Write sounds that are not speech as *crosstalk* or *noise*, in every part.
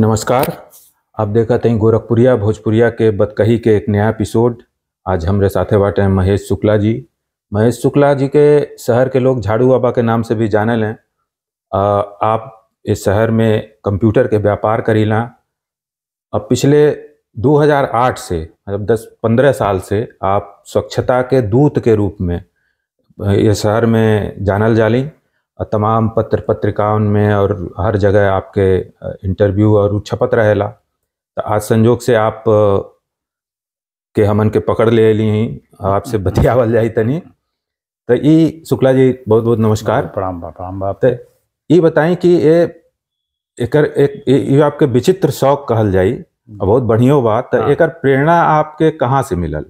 नमस्कार आप देखा तई गोरखपुरिया भोजपुरिया के बतकही के एक नया एपिसोड आज हमारे साथे बाटे हैं महेश शुक्ला जी महेश शुक्ला जी के शहर के लोग झाड़ू बाबा के नाम से भी जाने लें आप इस शहर में कंप्यूटर के व्यापार करी ला अब पिछले 2008 से मतलब 10 15 साल से आप स्वच्छता के दूत के रूप में ये शहर में जानल जाली तमाम पत्र पत्रिकाओं में और हर जगह आपके इंटरव्यू और छपत रहेला तो आज संजोग से आप के हमन के पकड़ ले ली आपसे *laughs* बतियावल जाए तनी तो ई शुक्ला जी बहुत बहुत नमस्कार प्रणाम बाप प्रणाम बाप तो ये बताएं कि ये एक एक ये आपके विचित्र शौक कहल जाए बहुत बढ़िया बात तो हाँ। एक प्रेरणा आपके कहाँ से मिलल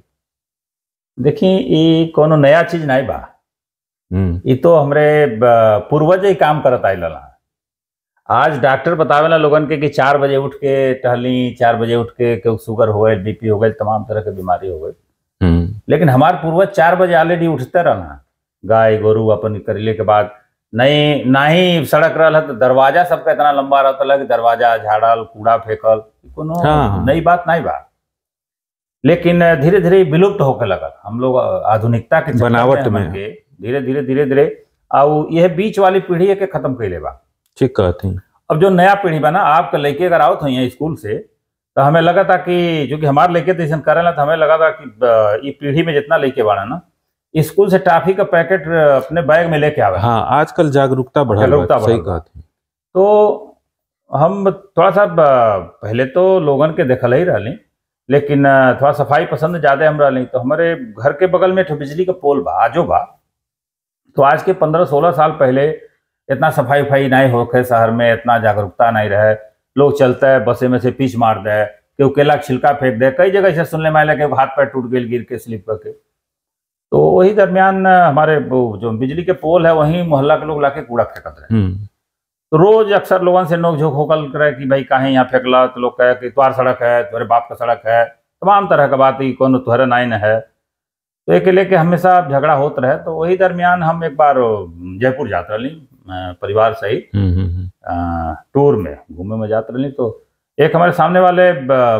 देखिए ये कोनो नया चीज नहीं बा ये हम्म। तो हमारे पूर्वज ही काम करत आयल आज डॉक्टर बतावेला लोगन के कि चार बजे उठ के टहली चार बजे उठ के शुगर हो गए बीपी हो गए तमाम तरह के बीमारी हो गई हम्म। लेकिन हमारे पूर्वज चार बजे ऑलरेडी उठते रहना गाय गोरु अपन करे के बाद नहीं ना ही सड़क रहा तो दरवाजा सबका इतना लंबा रहता लग दरवाजा झाड़ल कूड़ा फेंकल कोनो हाँ।, हाँ। नई बात नहीं बात लेकिन धीरे धीरे विलुप्त होकर लगल हम लोग आधुनिकता के बनावट में के, धीरे धीरे धीरे धीरे और यह बीच वाली पीढ़ी है के खत्म कर ले ठीक कहते हैं अब जो नया पीढ़ी बना ना आपके अगर आओ थे स्कूल से तो हमें लगा था कि कि हमारे लेके तो ऐसा करेला तो हमें लगा था कि ये पीढ़ी में जितना लेके बढ़ा ना स्कूल से टाफी का पैकेट अपने बैग में लेके आवे हाँ आजकल जागरूकता बढ़ा जागरूकता सही कहते हैं तो हम थोड़ा सा पहले तो लोगन के देखल ही रह लेकिन थोड़ा सफाई पसंद ज़्यादा हम रह तो हमारे घर के बगल में बिजली का पोल बा आजो बा तो आज के पंद्रह सोलह साल पहले इतना सफाई उफाई नहीं होके शहर में इतना जागरूकता नहीं रहे लोग चलते है बसे में से पीछ मार दे केहू केला छिलका फेंक दे कई जगह से सुनने में आया कि हाथ पैर टूट गए गिर के स्लिप करके तो वही दरमियान हमारे जो बिजली के पोल है वही मोहल्ला के लोग लाके कूड़ा फेंक रहे हम्म। तो रोज अक्सर लोगों से नोक झोंक होकर रहे कि भाई कहा यहाँ फेंकला तो लोग कहे कि तुम्हार सड़क है तुम्हारे बाप का सड़क है तमाम तरह का बात कौन तुहरे नाइन है तो एक लेके हमेशा झगड़ा होता रहे तो वही दरमियान हम एक बार जयपुर यात्रा ली परिवार सहित हम्म, हम्म, हम्म। टूर में घूमे में यात्रा ली तो एक हमारे सामने वाले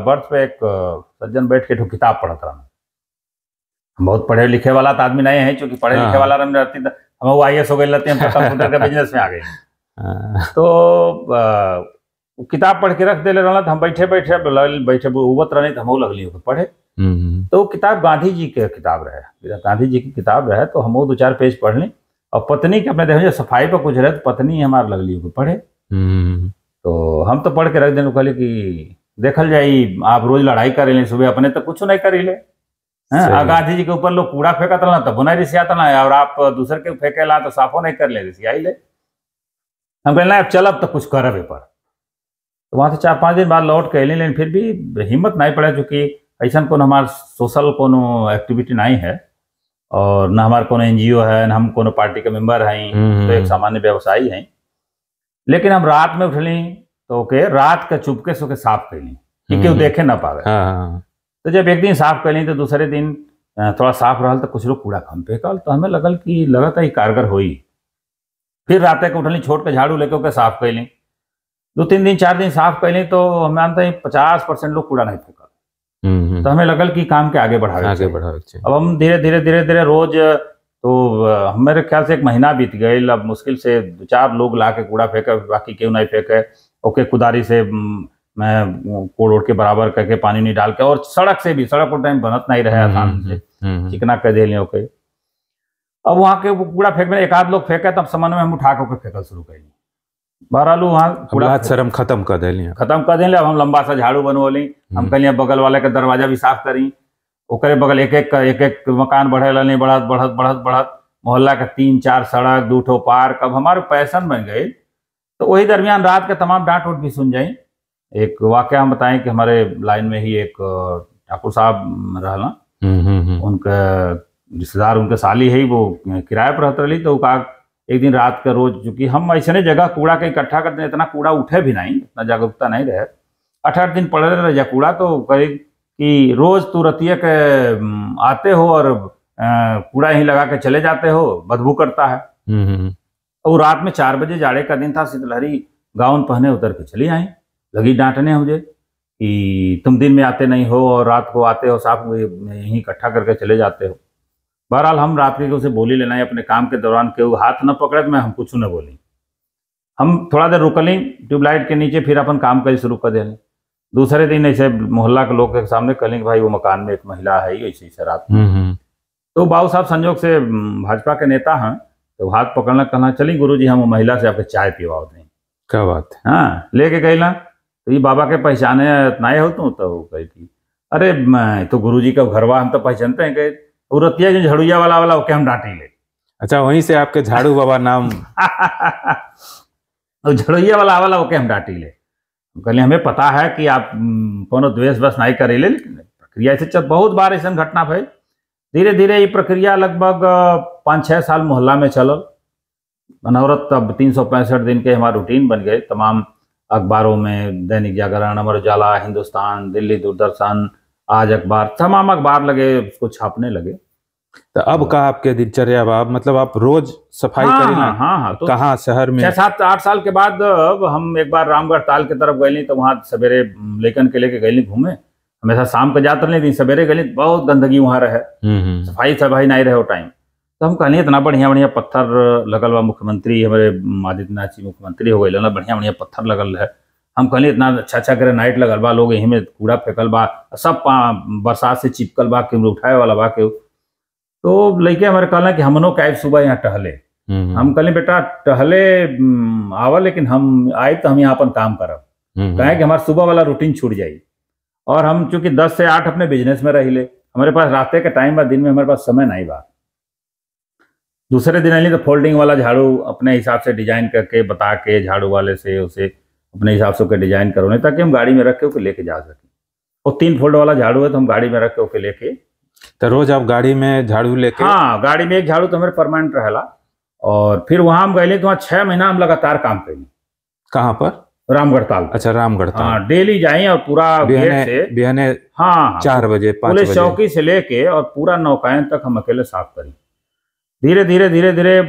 बर्थ पे एक सज्जन बैठ के किताब पढ़ा था बहुत पढ़े लिखे वाला तो आदमी नहीं है चूंकि पढ़े लिखे हाँ। वाला हम रहती तो, हम वो आई हो गए लेते हैं तो कंप्यूटर के बिजनेस में आ गए हाँ। तो किताब पढ़ के रख देले रहना तो हम बैठे बैठे बैठे उबत रहने तो हम लगली तो पढ़े हम्म। तो वो किताब गांधी जी की किताब रहे गांधी जी की किताब रहे तो हम वो दो चार पेज पढ़ लें और पत्नी के अपने देखो सफाई पर कुछ रहे तो पत्नी हमारे लगली ली पढ़े हम्म। तो हम तो पढ़ के रख दें कहले कि देखल जाए आप रोज लड़ाई करे सुबह अपने तो कुछ नहीं करी ले हाँ, गांधी जी के ऊपर लोग कूड़ा फेंका था ना तो बुना रिसिया था ना और आप दूसरे के फेंके ला तो साफो नहीं कर ले ही ले हम कहें अब चल अब तो कुछ करब पर तो वहां से चार पांच दिन बाद लौट के लेकिन फिर भी हिम्मत नहीं पड़े चूंकि ऐसा को हमार सोशल कोनो एक्टिविटी नहीं है और ना हमार कोनो एनजीओ है ना हम कोनो पार्टी के मेंबर हैं हम्म, तो एक हम्म। सामान्य व्यवसायी हैं लेकिन हम रात में उठली तो ओके रात के चुपके से के साफ कैली क्योंकि वो हम्म। देखे ना पावे हाँ, हाँ। तो जब एक दिन साफ कैली तो दूसरे दिन थोड़ा साफ रहा तो कुछ लोग कूड़ा कम फेंकल तो हमें लगल कि लगा था कारगर हुई फिर रात के उठली छोट के झाड़ू लेके ओके साफ कैली दो तीन दिन चार दिन साफ कैली तो हमें पचास परसेंट लोग कूड़ा नहीं फेंकल तो हमें लगल कि काम के आगे बढ़ावे आगे बढ़ावे अब हम धीरे धीरे धीरे धीरे रोज तो मेरे ख्याल से एक महीना बीत गए अब मुश्किल से दो चार लोग ला के कूड़ा फेंके बाकी क्यों नहीं फेंके ओके कुदारी से मैं कोड़ ओड़ के बराबर करके पानी नहीं डाल के और सड़क से भी सड़क पर टाइम बनत नहीं रहे आसान हम्म, से चिकना कर दे ओके अब वहाँ के कूड़ा फेंक में एक आध लोग फेंके तब में हम उठा करके फेंकल शुरू कर बहरहाल वहाँ कूड़ा हम खत्म कर दिली खत्म कर दिले अब हम लंबा सा झाड़ू ली हम हम्म। कहलिए बगल वाले के दरवाजा भी साफ करी ओकरे बगल एक एक एक एक मकान बढ़े लगल बढ़त बढ़त बढ़त बढ़त मोहल्ला के तीन चार सड़क दू ठो पार्क अब हमारे पैसन बन गई तो वही दरमियान रात के तमाम डांट उट भी सुन जाई एक वाक्य हम बताएं कि हमारे लाइन में ही एक ठाकुर साहब रहना हम्म, हम्म, उनके रिश्तेदार उनके साली है वो किराए पर रहते रही तो एक दिन रात का रोज चूंकि हम ऐसे जगह कूड़ा के इकट्ठा करते हैं इतना कूड़ा उठे भी नहीं इतना जागरूकता नहीं रहे अठारह आठ दिन पड़े रहे जा कूड़ा तो कहे कि रोज तू रतिया के आते हो और कूड़ा यहीं लगा के चले जाते हो बदबू करता है हम्म, हम्म, हम्म। और रात में चार बजे जाड़े का दिन था शीतलहरी गाउन पहने उतर के चली आई लगी डांटने मुझे कि तुम दिन में आते नहीं हो और रात को आते हो साफ यहीं इकट्ठा करके चले जाते हो बहरहाल हम रात के उसे बोली लेना है अपने काम के दौरान केहू हाथ न पकड़े मैं हम कुछ न बोली हम थोड़ा देर रुकली ट्यूबलाइट के नीचे फिर अपन काम करी शुरू कर दे दूसरे दिन ऐसे मोहल्ला के लोग के सामने कहें भाई वो मकान में एक महिला है ऐसे ऐसे रात हम्म, हम्म। तो बाबू साहब संजोग से भाजपा के नेता हैं तो हाथ पकड़ना कहना चली गुरु जी हम वो महिला से आपके चाय पिवाओ दें क्या बात है हाँ लेके कहला तो ये बाबा के पहचाने इतना ही हो तू तो कही अरे मैं तो गुरु जी का घरवा हम तो पहचानते हैं कहे रतिया जो झाड़ूया वाला वाला ओके हम डांटे ले अच्छा वहीं से आपके झाड़ू बाबा नाम *laughs* झड़ोइया वाला वाला ओके हम डांटी ले कहें हमें पता है कि आप कोनो द्वेष बस नहीं करे ले लेकिन प्रक्रिया ऐसे चल बहुत बार ऐसा घटना भाई धीरे धीरे ये प्रक्रिया लगभग पाँच छः साल मोहल्ला में चलल मनोहरत अब तीन सौ पैंसठ दिन के हमारे रूटीन बन गए तमाम अखबारों में दैनिक जागरण अमर उजाला हिंदुस्तान दिल्ली दूरदर्शन आज अखबार तमाम अखबार लगे उसको छापने लगे तो अब का हाँ। आपके दिनचर्या बाब मतलब आप रोज सफाई हाँ, करें हाँ हाँ, हाँ तो कहाँ शहर में छह सात आठ साल के बाद हम एक बार रामगढ़ ताल की तरफ गए तो वहाँ सवेरे लेकिन के लेके गए घूमे हमेशा शाम के जाते नहीं सवेरे गए तो बहुत गंदगी वहाँ रहे हम्म, हम्म। सफाई सफाई नहीं रहे वो टाइम तो हम कहें इतना बढ़िया बढ़िया पत्थर लगल बा मुख्यमंत्री हमारे आदित्यनाथ जी मुख्यमंत्री हो गए बढ़िया बढ़िया पत्थर लगल है हम कहें इतना अच्छा अच्छा करे नाइट लगल बा लोग यहीं में कूड़ा फेंकल बा सब बरसात से चिपकल बा उठाए वाला बा के तो लड़के हमारे कहला कि लोग कायब सुबह यहाँ टहले हम्म, हम्म। हम कहले बेटा टहले आवा लेकिन हम आए तो हम यहाँ अपन काम करब हम्म, कहे कि हमारा सुबह वाला रूटीन छूट जाए और हम चूंकि दस से आठ अपने बिजनेस में रह ले हमारे पास रास्ते के टाइम बा दिन में हमारे पास समय नहीं बा दूसरे दिन आई तो फोल्डिंग वाला झाड़ू अपने हिसाब से डिजाइन करके बता के झाड़ू वाले से उसे अपने हिसाब से डिजाइन करो नहीं ताकि हम गाड़ी में रख के लेके जा सके और तीन फोल्ड वाला झाड़ू है तो हम गाड़ी में रख के लेके तो रोज आप गाड़ी में झाड़ू लेके हाँ गाड़ी में एक झाड़ू तो हमारे परमानेंट रहला और फिर वहां हम गए तो वहाँ छह महीना हम लगातार काम करेंगे कहाँ पर रामगढ़ ताल अच्छा रामगढ़ ताल हाँ, डेली जाए और पूरा बिहाने हाँ, हाँ चार बजे पुलिस चौकी से लेके और पूरा नौकायन तक हम अकेले साफ करें धीरे धीरे धीरे धीरे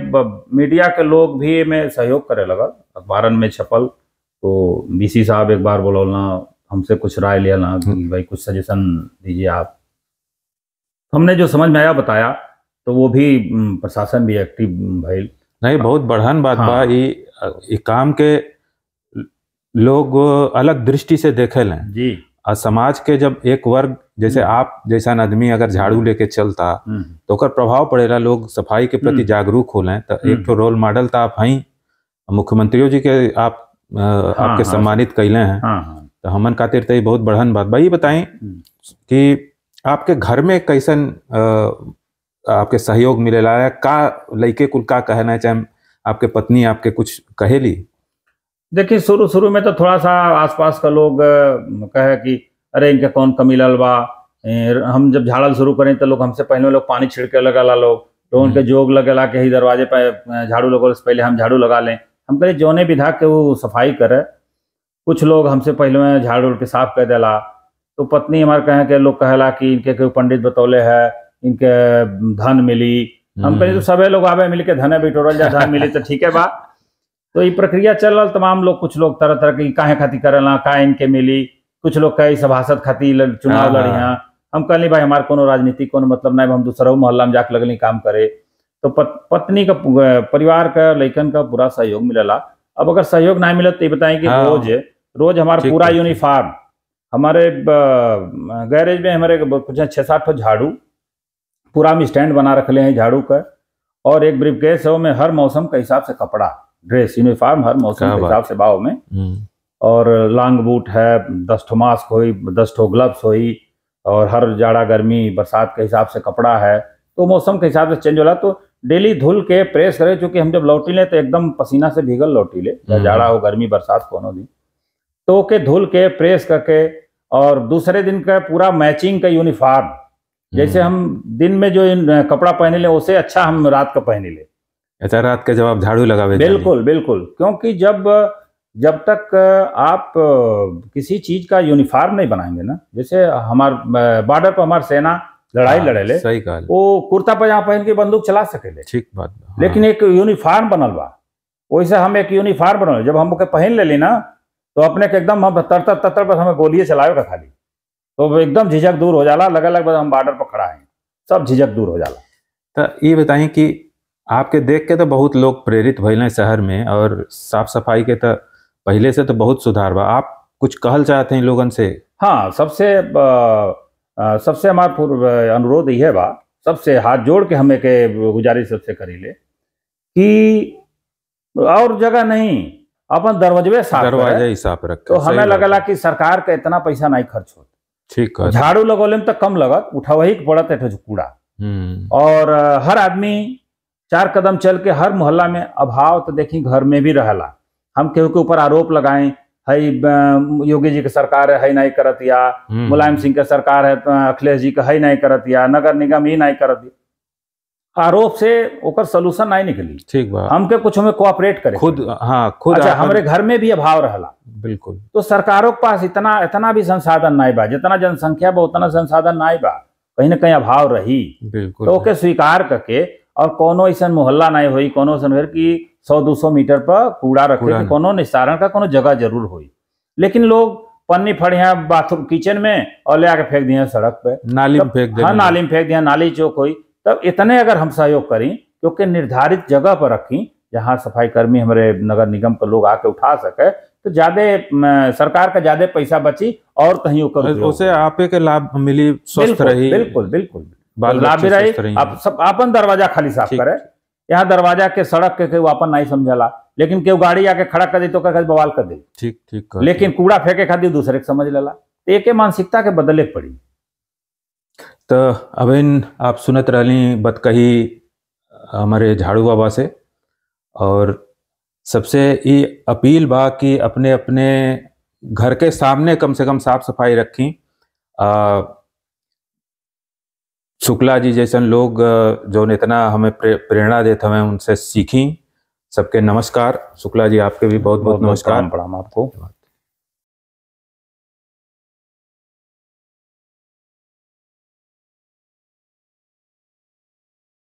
मीडिया के लोग भी में सहयोग करे लगा अखबारन में छपल तो बीसी साहब एक बार बोलौना हमसे कुछ राय लेना कि हम्म। भाई कुछ सजेशन दीजिए आप हमने जो समझ में आया बताया तो वो भी प्रशासन भी एक्टिव भाई नहीं बहुत बढ़ान बात हाँ। बा ये काम के लोग अलग दृष्टि से देखे लें जी और समाज के जब एक वर्ग जैसे हम्म। आप जैसा आदमी अगर झाड़ू हम्म। लेके चलता हम्म। तो ओकर प्रभाव पड़ेगा लोग सफाई के प्रति जागरूक हो लें तो एक तो रोल मॉडल तो आप हई मुख्यमंत्रियों जी के आप आ, हाँ, आपके हाँ, सम्मानित कैले हैं हाँ, हाँ। तो हमन खातिर तो बहुत बढ़न बात भाई बताएं कि आपके घर में कैसन आपके सहयोग मिलेला है का लड़के कुल का कहना चाहे आपके पत्नी आपके कुछ कहेली देखिए शुरू शुरू में तो थोड़ा सा आसपास का लोग कहे कि अरे इनके कौन कमी बा हम जब झाड़ल शुरू करें तो लोग हमसे पहले लोग पानी छिड़के लगा ला लोग तो उनके हम्म। जोग लगे ला के ही दरवाजे पर झाड़ू लगा से पहले हम झाड़ू लगा लें हम कहें जोने विधा के वो सफाई करे कुछ लोग हमसे पहले झाड़ू के साफ कर देला तो पत्नी हमारे कहें के लोग कहला कि इनके कोई पंडित बतौले है इनके धन मिली हम हम्म। कहीं तो सबे लोग आवे मिल के धने बिटोरल जा धन मिली तो ठीक है बा तो ये प्रक्रिया चल रहा तमाम लोग कुछ लोग तरह तरह की काहे खाती करला का इनके मिली कुछ लोग कहे सभासद खाती चुनाव लड़ी हाँ, हाँ। हम कहली भाई हमारे को राजनीति को मतलब ना हम दूसरा मोहल्ला में जाके लगली काम करे तो पत, पत्नी का परिवार का लेखन का पूरा सहयोग मिलेला अब अगर सहयोग ना मिले तो बताएं कि हाँ। रोज रोज हमारा पूरा यूनिफॉर्म हमारे गैरेज में हमारे कुछ छः सात झाड़ू पूरा हम स्टैंड बना रख ले हैं झाड़ू का और एक ब्रीफ केस है में हर मौसम के हिसाब से कपड़ा ड्रेस यूनिफॉर्म हर मौसम के हिसाब से बाव में हम्म। और लॉन्ग बूट है दस ठो मास्क हुई दस ठो ग्लव्स हुई और हर जाड़ा गर्मी बरसात के हिसाब से कपड़ा है तो मौसम के हिसाब से चेंज होला तो डेली धुल के प्रेस करे क्योंकि हम जब लौटी लें तो एकदम पसीना से भीगल लौटी ले हम्म। जाड़ा हो गर्मी बरसात को दिन तो के धुल के प्रेस करके और दूसरे दिन का पूरा मैचिंग का यूनिफॉर्म जैसे हम्म। हम दिन में जो कपड़ा पहने ले उसे अच्छा हम रात का पहने ले अच्छा रात का जब आप झाड़ू लगावे बिल्कुल बिल्कुल क्योंकि जब जब तक आप किसी चीज का यूनिफॉर्म नहीं बनाएंगे ना जैसे हमारे बॉर्डर पर हमारे सेना लड़ाई हाँ, लड़े ले सही वो कुर्ता पजामा पहन के बंदूक चला सके ले ठीक बात हाँ। लेकिन एक यूनिफॉर्म बनल बा वैसे हम एक यूनिफॉर्म बनल जब हम पहन ले ली ना तो अपने के एकदम हम तर तर तर बस हमें गोलिए चलावे का खाली तो एकदम झिझक दूर हो जाला लगा लगभग बस हम बॉर्डर पर खड़ा है सब झिझक दूर हो जाला तो ये बताएं कि आपके देख के तो बहुत लोग प्रेरित भैल शहर में और साफ सफाई के तो पहले से तो बहुत सुधार बा आप कुछ कहल चाहते हैं लोगन से हाँ सबसे आ, सबसे हमारा अनुरोध यह बा सबसे हाथ जोड़ के हमें के गुजारिश सबसे करी ले कि और जगह नहीं अपन दरवाजे दरवाजा हिसाब रखे तो हमें ला कि सरकार का इतना पैसा नहीं खर्च हो ठीक है झाड़ू लगौले में तो कम लगत उठा वही पड़त है कूड़ा हम्म। और हर आदमी चार कदम चल के हर मोहल्ला में अभाव तो देखी घर में भी रहला हम केहू के ऊपर आरोप लगाए हई योगी जी के सरकार है नहीं करत या हम्म। मुलायम सिंह के सरकार है अखिलेश जी का हई नहीं करत या नगर निगम ही नहीं करत या आरोप से ओकर सोल्यूशन नहीं निकली ठीक बा हमके कुछ हमें कोऑपरेट करे खुद हाँ खुद अच्छा हमारे घर में भी अभाव रहला बिल्कुल तो सरकारों के पास इतना इतना भी संसाधन नहीं बा जितना जनसंख्या बा उतना संसाधन नहीं बा कहीं ना कहीं अभाव रही बिल्कुल तो ओके स्वीकार करके और कोनो ऐसा मोहल्ला नहीं हुई कोनो ऐसा घर की सौ दो सौ मीटर पर कूड़ा रखे कोनो निस्तारण का कोनो जगह जरूर हुई लेकिन लोग पन्नी फड़े हैं बाथरूम किचन में और ले आके फेंक दिए सड़क पे नाली में फेंक दिया हाँ नाली में फेंक दिया नाली चौक हुई तब इतने अगर हम सहयोग करें क्योंकि निर्धारित जगह पर रखें जहाँ सफाई कर्मी हमारे नगर निगम के लोग आके उठा सके तो ज्यादा सरकार का ज्यादा पैसा बची और कहीं उसे आप एक लाभ मिली स्वस्थ रही बिल्कुल बिल्कुल तो लाभ भी रही आप सब अपन दरवाजा खाली साफ करे यहाँ दरवाजा के सड़क के केहू अपन नहीं समझला लेकिन क्यों गाड़ी आके खड़ा कर दी तो कहीं बवाल कर दी ठीक ठीक लेकिन कूड़ा फेंके खाती दूसरे के समझ लेला तो एक मानसिकता के बदले पड़ी तो अबेन आप सुनत रही बतकही हमारे झाड़ू बाबा से और सबसे ये अपील बा कि अपने अपने घर के सामने कम से कम साफ सफाई रखी शुक्ला जी जैसे लोग जो इतना हमें प्रेरणा देते हमें उनसे सीखी सबके नमस्कार शुक्ला जी आपके भी बहुत बहुत, बहुत नमस्कार प्रणाम आपको